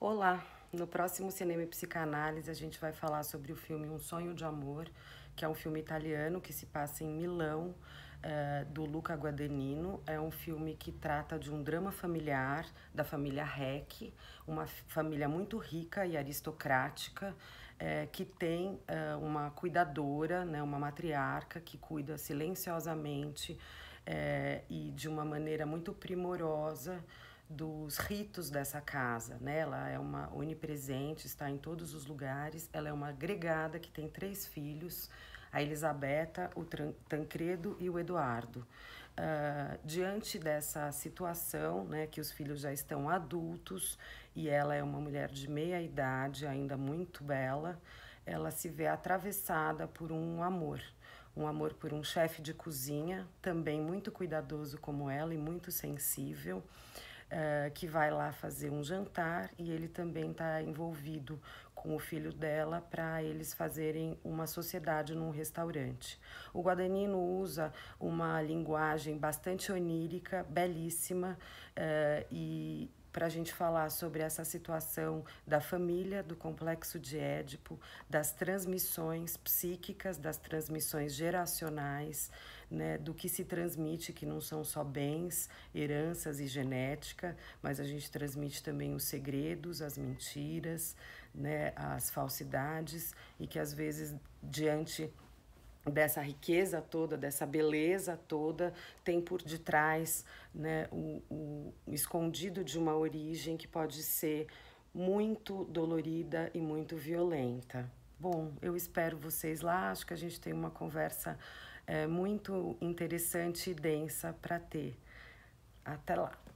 Olá! No próximo Cinema e Psicanálise, a gente vai falar sobre o filme Um Sonho de Amor, que é um filme italiano que se passa em Milão, eh, do Luca Guadagnino. É um filme que trata de um drama familiar da família Reck, uma família muito rica e aristocrática, é, que tem é, uma cuidadora, né, uma matriarca, que cuida silenciosamente e de uma maneira muito primorosa dos ritos dessa casa, né? Ela é uma onipresente, está em todos os lugares. Ela é uma agregada que tem três filhos: a Elisabetta, o Tancredo e o Eduardo. Uh, diante dessa situação, né, que os filhos já estão adultos e ela é uma mulher de meia idade, ainda muito bela, ela se vê atravessada por um amor. Um amor por um chefe de cozinha, também muito cuidadoso como ela e muito sensível uh, que vai lá fazer um jantar e ele também está envolvido com o filho dela para eles fazerem uma sociedade num restaurante. O Guadagnino usa uma linguagem bastante onírica, belíssima uh, e para a gente falar sobre essa situação da família, do complexo de Édipo, das transmissões psíquicas, das transmissões geracionais, né, do que se transmite, que não são só bens, heranças e genética, mas a gente transmite também os segredos, as mentiras, né, as falsidades e que às vezes diante dessa riqueza toda, dessa beleza toda, tem por detrás né, o, o, escondido de uma origem que pode ser muito dolorida e muito violenta. Bom, eu espero vocês lá. Acho que a gente tem uma conversa é, muito interessante e densa para ter. Até lá!